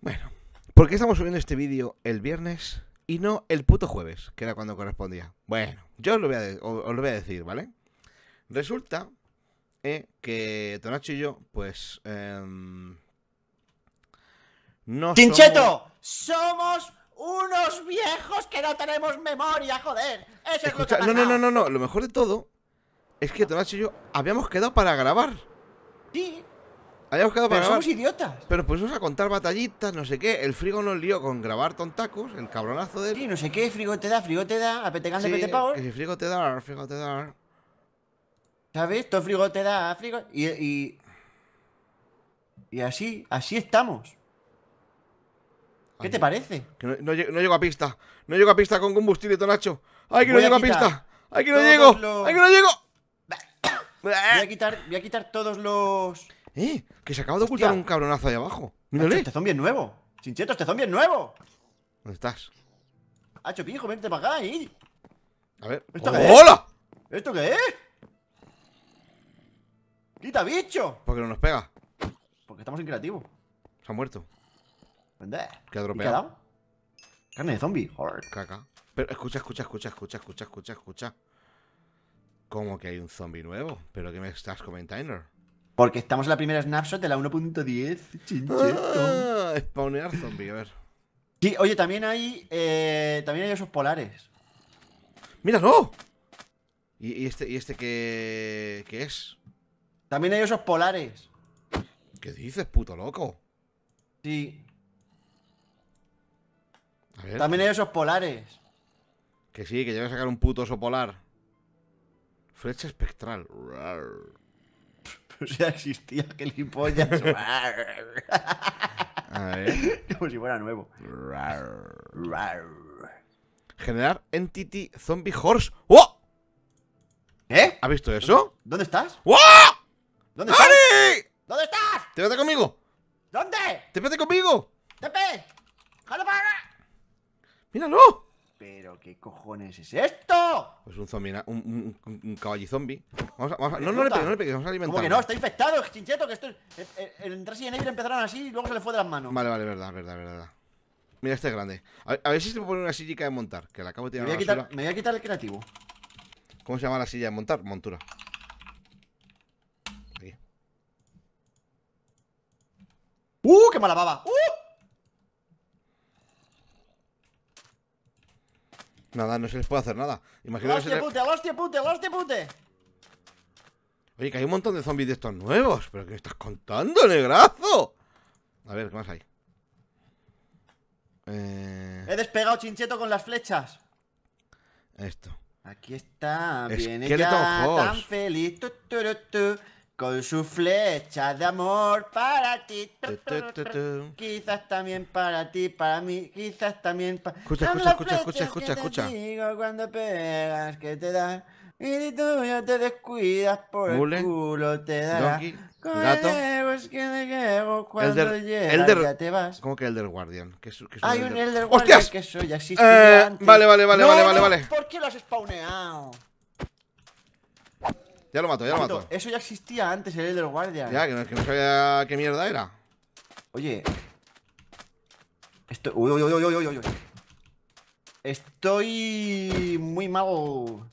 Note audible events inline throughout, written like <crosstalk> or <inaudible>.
Bueno, ¿por qué estamos subiendo este vídeo el viernes y no el puto jueves, que era cuando correspondía? Bueno, yo os lo voy a, decir, ¿vale? Resulta que Tonacho y yo, pues... Eh, no somos unos viejos que no tenemos memoria, joder. ¡Ese es lo que No, no, no, no, lo mejor de todo es que Tonacho y yo habíamos quedado para grabar. Sí. Habíamos quedado para pero grabar. somos idiotas. Pero pusimos a contar batallitas, no sé qué. El frigo nos lió con grabar tontacos, el cabronazo de él. Sí, no sé qué, frigo te da, frigo te da, a de sí, pete frigo te da, frigo te da. ¿Sabes? Todo frigo te da, frigo. Y, y. Y así, así estamos. ¿Qué te parece? Que no, llego a pista. No llego a pista con combustible, Tonacho. ¡Ay, que no llego a, pista! ¡Ay, que no llego! ¡Ay, que no llego! <coughs> Voy a quitar, voy a quitar todos los. ¡Eh! Que se acaba de ocultar un cabronazo ahí abajo. Mírale. este zombie es nuevo. Chincheto, este zombie es nuevo. ¿Dónde estás? Hacho, pijo, vente para acá y. A ver. ¿Esto qué es? ¡Hola! ¿Esto qué es? ¡Quita bicho! Porque no nos pega. Porque estamos en creativo. Se ha muerto. ¿Qué ha dropeado? Carne de zombie, Caca. Pero escucha, escucha, escucha, escucha, escucha, escucha, escucha. ¿Cómo que hay un zombie nuevo? ¿Pero qué me estás comentando? Porque estamos en la primera snapshot de la 1.10. Ah, spawnear zombie, a ver. Sí, oye, también hay. Eh, también hay osos polares. Mira, ¿Y, y este, y este qué, qué es? También hay osos polares. ¿Qué dices, puto loco? Sí. También hay osos polares. Que sí, que llega a sacar un puto oso polar. Flecha espectral. Pero si ya existía gilipollas. <laughs> a ver. <laughs> Como si fuera nuevo. Generar Entity Zombie Horse. ¿Eh? ¿Has visto eso? ¿Dónde estás? ¿Dónde estás? ¿Dónde estás? ¡Te vete conmigo! ¿Dónde? ¡Te vete conmigo! ¡Jalo para! ¡Míralo! ¿Pero qué cojones es esto? Pues un zombie, un, un, un, caballizombie. Vamos a, vamos a, no, no le pegues, no le pegues, vamos a alimentarlo Como que no, está infectado, chincheto, que esto. Eh, eh, en Resident Evil empezaron así y luego se le fue de las manos. Vale, vale, verdad, verdad, verdad. Mira, este es grande. A ver, si se me pone una sillica de montar, que la acabo de tirar. Me voy, a quitar, me voy a quitar el creativo. ¿Cómo se llama la silla de montar? Montura. Aquí. ¡Uh! ¡Qué mala baba! ¡Uh! Nada, no se les puede hacer nada. imagino ¡Hostia pute, hostia pute, hostia pute! Oye, que hay un montón de zombies de estos nuevos. ¿Pero qué me estás contando, negrazo? A ver, ¿qué más hay? Eh, He despegado chincheto con las flechas. Esto. Aquí está. Viene ya tan feliz. Con sus flechas de amor para ti. Tu, tu, tu, quizás también para ti, para mí, quizás también para. Escucha, escucha, escucha, escucha, escucha, escucha. Digo cuando pegas que te da. Y tú tuyo te descuidas por Mule, el culo, te dará. Donkey, gato. El que cuando elder, llegas, elder, ya te vas. ¿Cómo que Elder Guardian? ¿Qué es, qué es Hay un Elder, elder Guardian ¡Hostias! que soy así. Eh, vale, vale, vale, no, vale, vale, vale. ¿Por qué lo has spawneado? Ya lo mato, ya lo mato. Eso ya existía antes, el de los guardias Ya, que no, que sabía qué mierda era. Oye. Estoy. Uy, uy, uy, uy, uy, Estoy. Muy mago.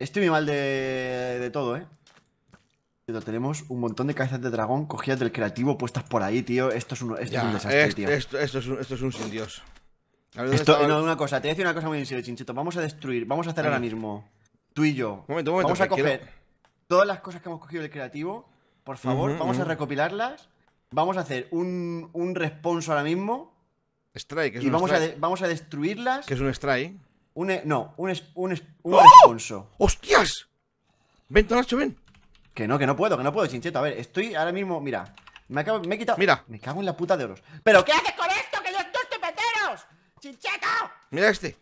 Estoy muy mal de, de todo, eh. tenemos un montón de cabezas de dragón cogidas del creativo puestas por ahí, tío. Esto es un, esto es un desastre, tío. Esto, esto, es un, esto es un sin Dios. Esto, no, una cosa, te voy a decir una cosa muy en Chinchito. Vamos a destruir, vamos a hacer ahora mismo tú y yo. vamos a coger todas las cosas que hemos cogido del creativo, por favor, vamos a recopilarlas, vamos a hacer un, un responso ahora mismo. Strike, es y un vamos, A vamos a destruirlas. que es un strike? Un, e, no, un, un, un ¡Oh! responso. ¡Hostias! Ven, Tonacho, ven. Que no, que no puedo, que no puedo, chincheto. A ver, estoy ahora mismo, mira. Me, me he quitado. Mira. Me cago en la puta de oros. ¿Pero qué haces con esto? ¡Que yo estoy peteros! ¡Chincheto! Mira este.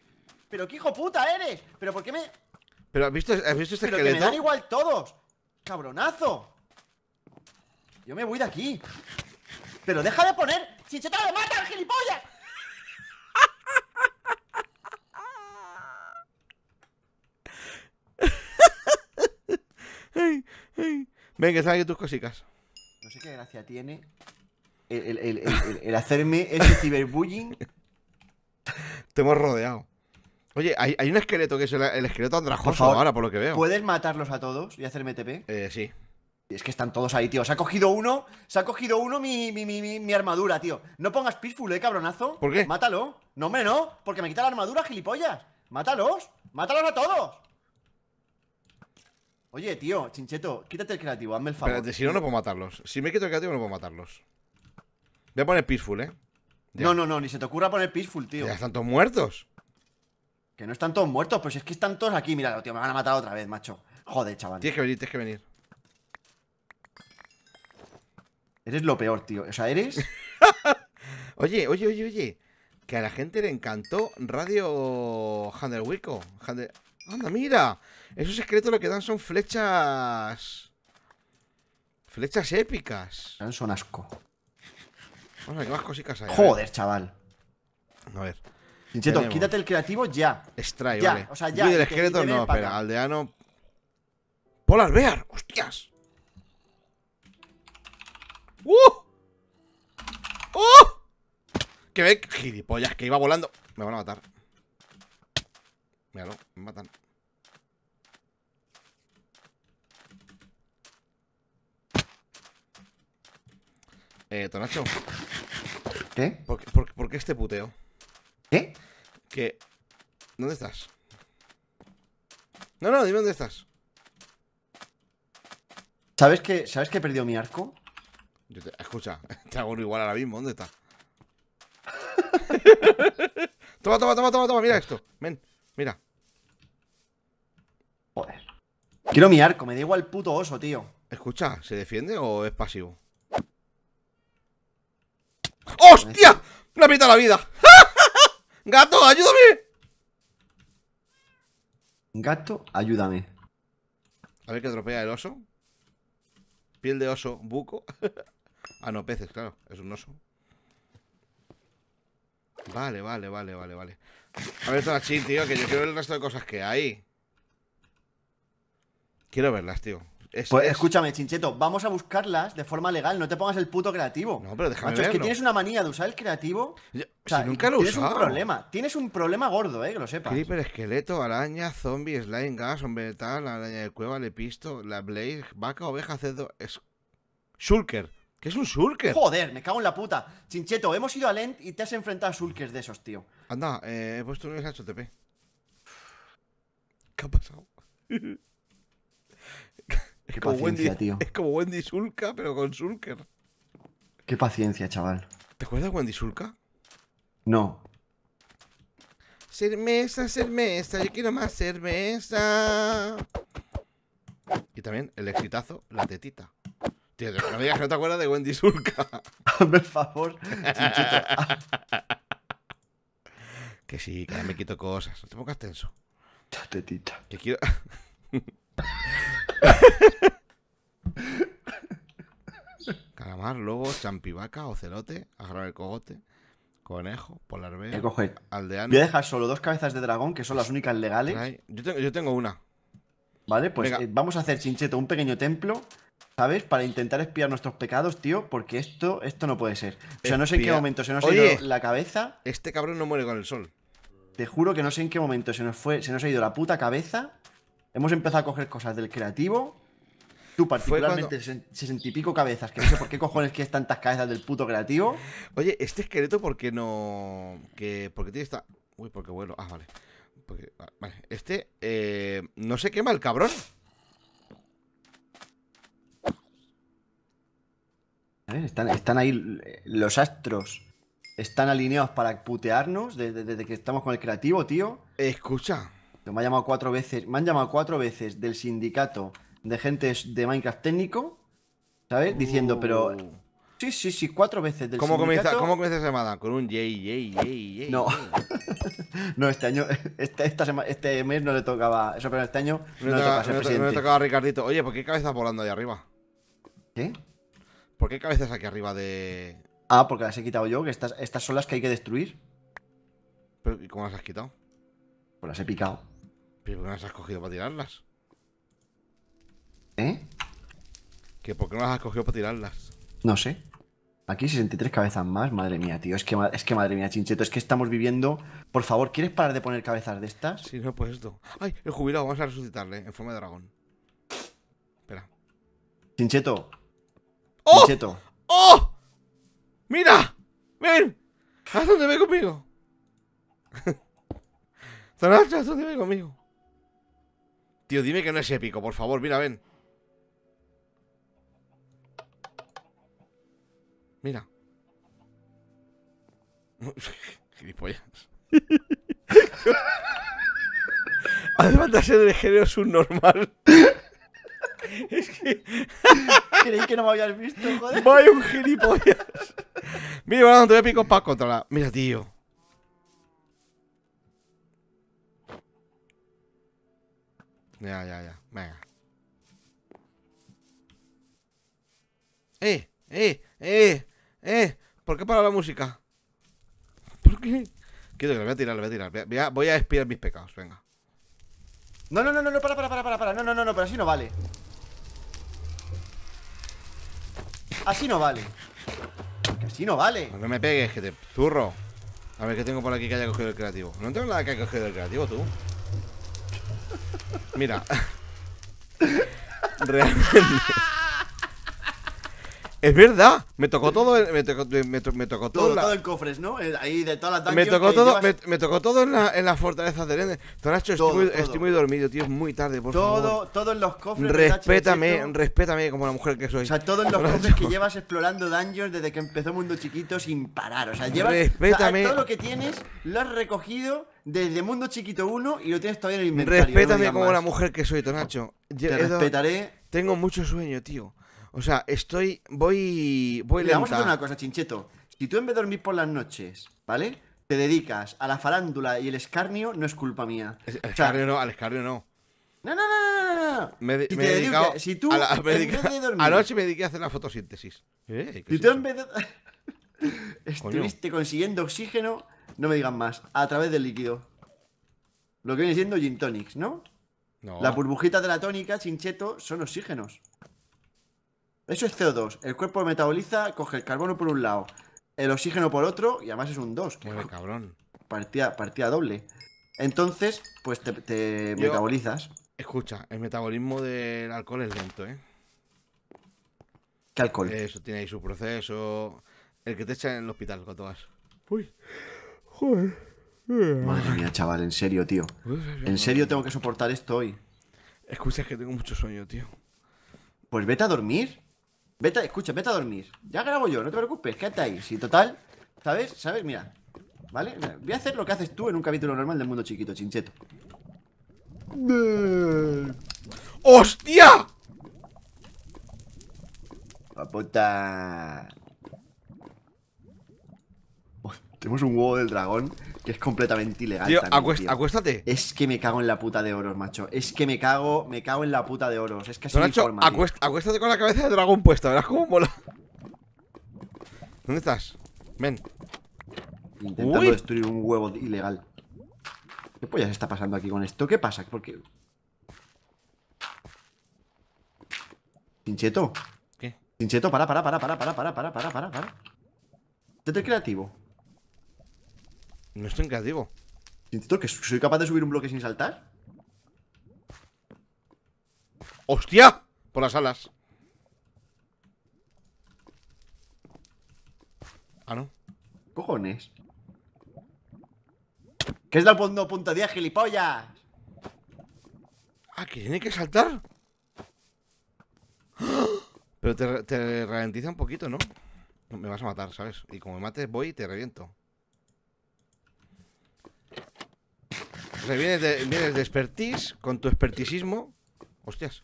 Pero qué hijo puta eres. ¿Pero por qué me.? Pero ¿has visto, has visto este Pero Que me dan igual todos. ¡Cabronazo! Yo me voy de aquí. Pero deja de poner. ¡Chicheta de mata, gilipollas! Venga, aquí tus cositas. No sé qué gracia tiene el, el, el, el hacerme ese ciberbullying. <laughs> Te hemos rodeado. Oye, hay, un esqueleto que es el, esqueleto andrajoso ahora, por lo que veo. ¿Puedes matarlos a todos y hacerme TP? Eh, sí. Es que están todos ahí, tío. Se ha cogido uno, se ha cogido uno mi, mi, mi armadura, tío. No pongas Peaceful, eh, cabronazo. ¿Por qué? Mátalo. No, hombre, no. Porque me quita la armadura, gilipollas. Mátalos. Mátalos a todos. Oye, tío, chincheto, quítate el creativo, hazme el favor. si no, no puedo matarlos. Si me quito el creativo, no puedo matarlos. Voy a poner Peaceful, eh. No, no, no, ni se te ocurra poner Peaceful, tío. Ya están todos muertos. Que no están todos muertos, pues es que están todos aquí, mira tío, me van a matar otra vez, macho. Joder, chaval. Tienes que venir, tienes que venir. Eres lo peor, tío. O sea, eres. <laughs> oye, oye, oye, oye. Que a la gente le encantó Radio Handelwico. Handel... Anda, mira. Esos secretos lo que dan son flechas. Flechas épicas. Son asco. Vamos a ver qué más cositas hay. Joder, chaval. A ver quítate el creativo ya. extrae, vale. O sea, ya. Y del esqueleto no, espera. Aldeano. Polar Bear, hostias. ¡Uh! ¡Uh! ¿Qué ve! Gilipollas, que iba volando. Me van a matar. Míralo, me matan. Eh, Tonacho. ¿Qué? ¿Por, por qué este puteo? ¿Qué? que... ¿Dónde estás? No, no, dime dónde estás. ¿Sabes que, ¿sabes que he perdido mi arco? escucha, <laughs> te hago uno igual ahora mismo. ¿Dónde está? <laughs> toma, toma, toma, toma, Mira esto. Ven, mira. Joder. Quiero mi arco. Me da igual puto oso, tío. Escucha, ¿se defiende o es pasivo? ¡Hostia! Este. Me ha pitado la vida. ¡Gato, ayúdame! Gato, ayúdame. A ver qué tropea el oso. Piel de oso, buco. <laughs> ah, no, peces, claro. Es un oso. Vale, vale, vale, vale, vale. A ver, así, tío, que yo quiero ver el resto de cosas que hay. Quiero verlas, tío. Pues escúchame, Chincheto, vamos a buscarlas de forma legal, no te pongas el puto creativo. No, pero déjame Macho, es que tienes una manía de usar el creativo. si nunca lo Tienes usado. un problema, tienes un problema gordo, eh, que lo sepas. Creeper, esqueleto, araña, zombie, slime, gas, hombre tal, araña de cueva, lepisto, la blaze, vaca, oveja, cerdo, es... shulker. ¿Qué es un shulker? Joder, me cago en la puta. Chincheto, hemos ido a Lent y te has enfrentado a shulkers de esos, tío. Anda, eh, he puesto un HTP. ¿Qué ha pasado? <laughs> Es como Wendy Sulca, pero con Sulker. Qué paciencia, chaval. ¿Te acuerdas de Wendy Sulca? No. Cermesa, cermesa, yo quiero más cerveza. Y también el exitazo, la tetita. Tío, no digas que no te acuerdas de Wendy Sulca. <laughs> Hazme el favor. <laughs> que sí, que me quito cosas. No te pongas tenso. La tetita. Que quiero. <laughs> Calamar, lobo, champivaca, ocelote, agarrar el cogote, conejo, polar aldeano. Voy a dejar solo dos cabezas de dragón, que son las únicas legales. Yo tengo, una. Vale, pues eh, vamos a hacer, Chincheto, un pequeño templo, ¿sabes? Para intentar espiar nuestros pecados, tío, porque esto, esto no puede ser. O sea, no sé en qué momento se nos ha ido la cabeza. Este cabrón no muere con el sol. Te juro que no sé en qué momento se nos fue, se nos ha ido la puta cabeza Hemos empezado a coger cosas del creativo. Tú particularmente, cuando... sesenta y pico cabezas, que no sé por qué cojones que tantas cabezas del puto creativo. Oye, este esqueleto, ¿por qué no...? Que, porque tiene esta...? Uy, porque vuelo. Ah, vale. vale. Este, eh, no se quema el cabrón. A ¿Eh? están, ahí eh, los astros. Están alineados para putearnos desde que estamos con el creativo, tío. Escucha, me, llamado cuatro veces, me han llamado cuatro veces del sindicato de gente de Minecraft técnico, ¿sabes? Diciendo, uh. pero Sí, sí, sí, cuatro veces del ¿Cómo sindicato? comienza, ¿Cómo comienza la semana? Con un yay, yay, yay, yay. No. <laughs> no, este año, este, este, mes no le tocaba eso, pero este año no, le tocaba, a Ricardito. Oye, ¿por qué cabezas volando ahí arriba? ¿Qué? ¿Por qué cabezas aquí arriba de...? Ah, porque las he quitado yo, que estas, estas son las que hay que destruir. ¿Y cómo las has quitado? Pues las he picado. ¿Pero ¿Eh? por qué no las has cogido para tirarlas? ¿Eh? ¿Qué? por qué no las has cogido para tirarlas? No sé. Aquí 63 cabezas más, madre mía, tío. Es que, es que madre mía, Chincheto, es que estamos viviendo. Por favor, ¿quieres parar de poner cabezas de estas? Sí, no, pues esto. ¡Ay! El jubilado, vamos a resucitarle en forma de dragón. Espera. Chincheto. ¡Oh! ¡Oh! ¡Mira! ¡Ven! ¡Haz donde ve conmigo! ¡Zaracha, <laughs> haz donde ve conmigo zanacha haz donde ve conmigo Tío, dime que no es épico, por favor, mira, ven. Mira. <laughs> Gilipollas. <laughs> Hace falta ser de género subnormal. <laughs> es que. Creí que no me habías visto, joder. Voy un gilipollas. Mira, bueno, te voy a pico para controlar. Mira, tío. Ya, ya, ya. Venga. Eh, eh, eh, eh. ¿Por qué para la música? ¿Por qué? Quiero que lo voy a tirar, lo voy a tirar. Voy a, espiar mis pecados, venga. No, no, no, no, no, para, para, para, para, para. No, no, no, no, pero así no vale. Así no vale. Que así no vale. No me pegues, que te zurro. A ver qué tengo por aquí que haya cogido el creativo. No tengo nada que haya cogido el creativo, tú. Mira. <laughs> Realmente. Es verdad, me tocó todo, me tocó, todo, todo, cofres, ¿no? Eh, ahí de todas las Me tocó todo, me, tocó todo en la, en la fortaleza de Tonacho, estoy, muy, dormido, tío, es muy tarde, por favor. Todo en los cofres. Respétame, respétame como la mujer que soy. O sea, todos en los cofres que llevas explorando dungeons desde que empezó Mundo Chiquito sin parar. O sea, llevas todo lo que tienes lo has recogido desde Mundo Chiquito 1 y lo tienes todavía en el inventario. Respétame como la mujer que soy, Tonacho. Te respetaré. Tengo mucho sueño, tío. O sea, estoy. Voy. Voy lenta. Vamos a hacer una cosa, Chincheto. Si tú en vez de dormir por las noches, ¿vale? Te dedicas a la farándula y el escarnio, no es culpa mía. no, al escarnio no. No, no, no, Me, si, tú la, me en de dormir. Anoche me dediqué a hacer la fotosíntesis. Eh, si tú en vez de. <laughs> Estuviste consiguiendo oxígeno, no me digan más, a través del líquido. Lo que viene siendo gin tonics, ¿no? No. La burbujita de la tónica, chincheto, son oxígenos. Eso es CO2. El cuerpo metaboliza, coge el carbono por un lado, el oxígeno por otro, y además es un 2. Qué cabrón. Partida, doble. Entonces, pues te, metabolizas. Escucha, el metabolismo del alcohol es lento, ¿eh? ¿Qué alcohol? Eso tiene ahí su proceso. El que te echa en el hospital cuando vas. Uy. Joder. Madre mía, chaval, en serio, tío. En serio tengo que soportar esto hoy. Escucha, es que tengo mucho sueño, tío. Pues vete a dormir. Vete, escucha, vete a dormir. Ya grabo yo, no te preocupes, quédate ahí. Si total, ¿sabes? ¿Sabes? Mira, ¿vale? Voy a hacer lo que haces tú en un capítulo normal del mundo chiquito, chincheto. ¡Hostia! La tenemos un huevo del dragón que es completamente ilegal. Tío, acuéstate. Es que me cago en la puta de oros, macho. Es que me cago, me cago en la puta de oros. Es que así Nacho, forma, acuéstate con la cabeza de dragón puesta, verás cómo mola. ¿Dónde estás? Ven. Intentando destruir un huevo ilegal. ¿Qué se está pasando aquí con esto? ¿Qué pasa? ¿Por qué? Pincheto. ¿Qué? Pincheto, para, para, para, para, para, para, para, para, para. Tete creativo. No estoy en creativo. ¿Siento que soy capaz de subir un bloque sin saltar? ¡Hostia! Por las alas. Ah, no. Cojones. ¿Qué es la punta 10, gilipollas? Ah, que tiene que saltar. Pero te, te ralentiza un poquito, ¿no? Me vas a matar, ¿sabes? Y como me mates, voy y te reviento. vienes de, vienes de expertise, con tu experticismo. Hostias.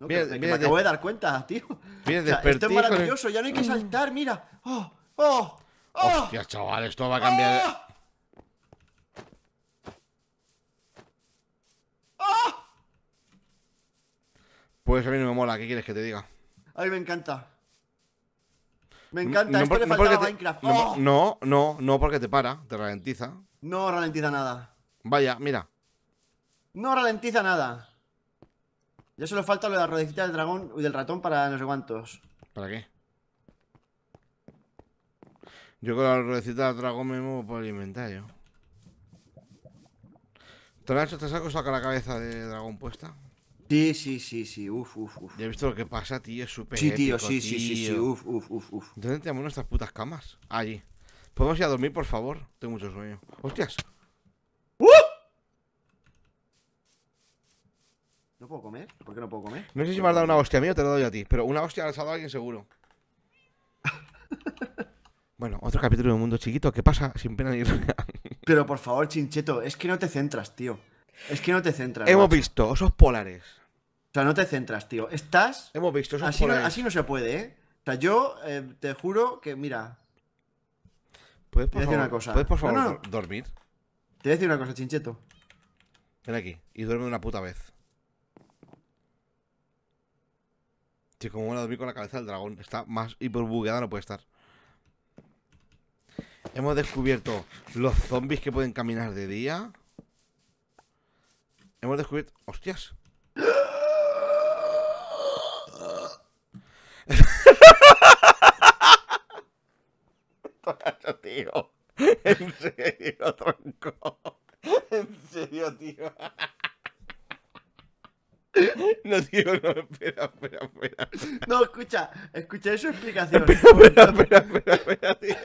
No, vienes, que, me acabo dar cuenta, tío. Vienes de o Esto es maravilloso, ya no hay que mm. saltar, mira. ¡Oh! ¡Oh! ¡Oh! Hostias, chaval, esto va a cambiar. Oh. Oh. Pues a mí no me mola, ¿qué quieres que te diga? A mí me encanta. Me encanta, no, esto le faltaba a Minecraft. Oh. No, no, no, porque te para, te ralentiza. No ralentiza nada. Vaya, mira. No ralentiza nada. Ya solo falta lo de la rodecita del dragón y del ratón para no sé cuántos. ¿Para qué? Yo con la rodecita del dragón me muevo por el inventario. ¿Te has te saco saca la cabeza de dragón puesta? Sí, sí, sí, sí, uf, uf, uf. Ya he visto lo que pasa, tío, es súper Sí, tío, sí, tío. sí, sí, sí, uf, uf, uf, uf. ¿Dónde tenemos nuestras putas camas? Allí. ¿Podemos ir a dormir, por favor? Tengo mucho sueño. ¡Hostias! ¿No puedo comer? ¿Por qué no puedo comer? No sé si me has dado una hostia a mí o te la doy a ti, pero una hostia la has dado a alguien seguro. <laughs> bueno, otro capítulo de un mundo chiquito. ¿Qué pasa? Sin pena ni <laughs> pero por favor, Chincheto, es que no te centras, tío. Es que no te centras. Hemos visto osos polares. O sea, no te centras, tío. Estás. Hemos visto osos así polares. así no se puede, ¿eh? O sea, yo eh, te juro que, mira. ¿Puedes por, favor, dormir? Te voy a decir una cosa, Chincheto. Ven aquí y duerme una puta vez. Sí, como voy dormir con la cabeza del dragón. Está más hiperbugueada, no puede estar. Hemos descubierto los zombies que pueden caminar de día. Hemos descubierto... ¡Hostias! <laughs> tío. <laughs> En serio, tronco. <laughs> En serio, tío. <laughs> No, tío, no, espera, espera, espera. No, escucha, es su explicación. Espera, espera, espera, espera, tío.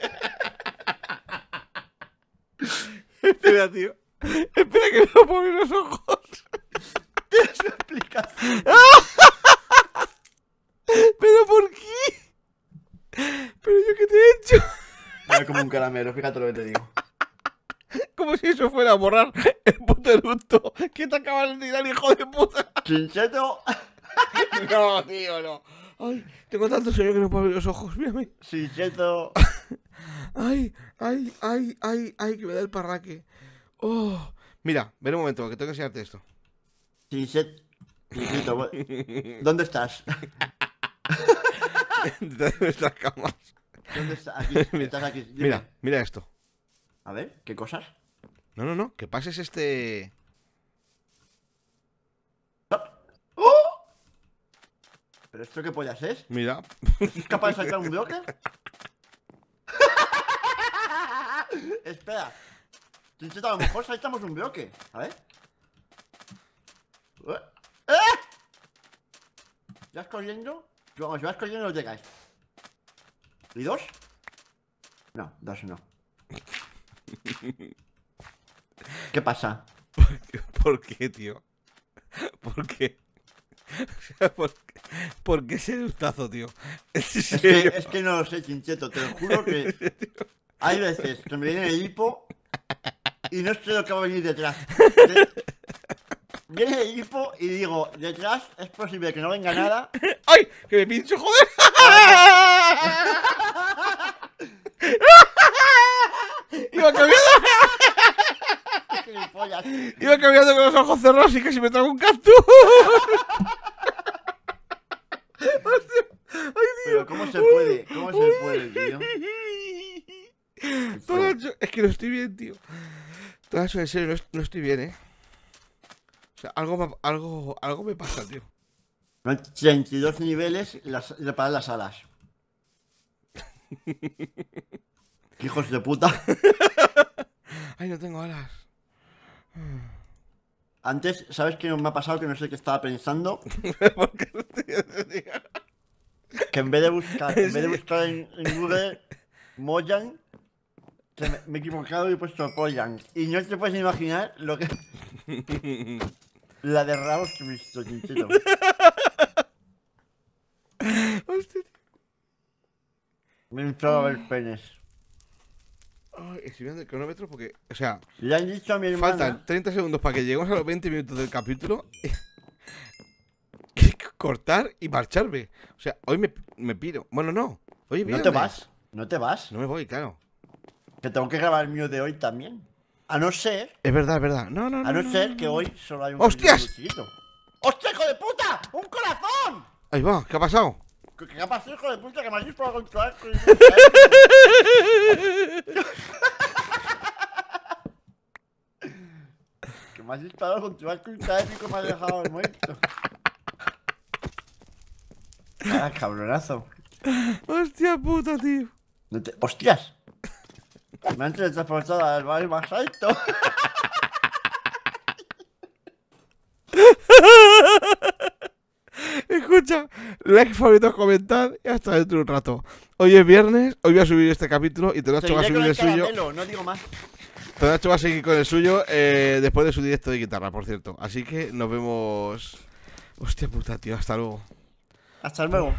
Espera, tío. Espera que no puedo los ojos. Es su explicación. <laughs> ¿Pero por qué? ¿Pero yo qué te he hecho? Es como un caramelo, fíjate lo que te digo. Como si eso fuera a borrar el puto eructo ¿Qué te acabas de tirar, hijo de puta. ¿Chincheto? <laughs> no, tío, no. Ay, tengo tanto sueño que no puedo abrir los ojos, mírame. Chincheto. <laughs> ay, ay, ay, ay, ay, que me da el parraque. Oh. Mira, ven un momento, que tengo que enseñarte esto. Chincheto. ¿Dónde estás? Detrás de nuestras camas. ¿Dónde estás? Mira, mira esto. A ver, ¿qué cosas? No, no, no, que pases este. ¿Pero esto qué pollas es? Mira. ¿Es capaz de saltar un bloque? <laughs> Espera. a lo mejor saltamos un bloque. A ver. ¿Eh? ¡Eh! ¿Vas corriendo? Vamos, si vas corriendo no llegáis ¿Y dos? No, dos no. ¿Qué pasa? ¿Por <laughs> qué, ¿Por qué tío? ¿Por qué? <laughs> ¿Por qué? <laughs> ¿Por qué ese gustazo, tío? <laughs> Es que, es que no lo sé, Chincheto, te lo juro que <laughs> hay veces que me viene el hipo y no sé lo que va a venir detrás. Viene el hipo y digo, detrás es posible que no venga nada. ¡Ay! ¡Que me pincho, joder! Iba cambiando. Iba cambiando con los ojos cerrados y casi me trago un cactus. que no estoy bien, tío. Todo eso, en serio, no, estoy bien, eh. O sea, algo, algo, algo me pasa, tío. 32 niveles las, paran las alas. <laughs> Hijos de puta. Ay, no tengo alas. Antes, ¿sabes qué me ha pasado? Que no sé qué estaba pensando. <laughs> que en vez de buscar, en vez de buscar en, en Google Mojang, me, he equivocado y he puesto apoyan Y no te puedes imaginar lo que. <laughs> la de que he visto, chinchito. Me a ver penes. Ay, el cronómetro porque. O sea. Le han dicho a mi hermano Faltan 30 segundos para que lleguemos a los 20 minutos del capítulo. <laughs> cortar y marcharme. O sea, hoy me, me piro. Bueno, no. Hoy ¿No te vas? ¿No te vas? No me voy, claro. Que tengo que grabar el mío de hoy también. A no ser. Es verdad, es verdad. No, no, no. A no, ser que hoy solo hay un. ¡Hostias! ¡Hostia, hijo de puta! ¡Un corazón! Ahí va, ¿qué ha pasado? ¿Qué, ha pasado, hijo de puta? Que me has disparado con arco. <laughs> Que me has disparado con tu épico me has dejado muerto. Ah, cabronazo. Hostia puta, tío. Te... ¡Hostias! Me han teletransportado al baile más alto. <laughs> Escucha, like, favoritos, comentar y hasta dentro de un rato. Hoy es viernes, hoy voy a subir este capítulo y Tonacho va a subir el, el suyo. No Tonacho va a seguir con el suyo eh, después de su directo de guitarra, por cierto. Así que nos vemos. Hostia puta, tío, hasta luego. Hasta luego.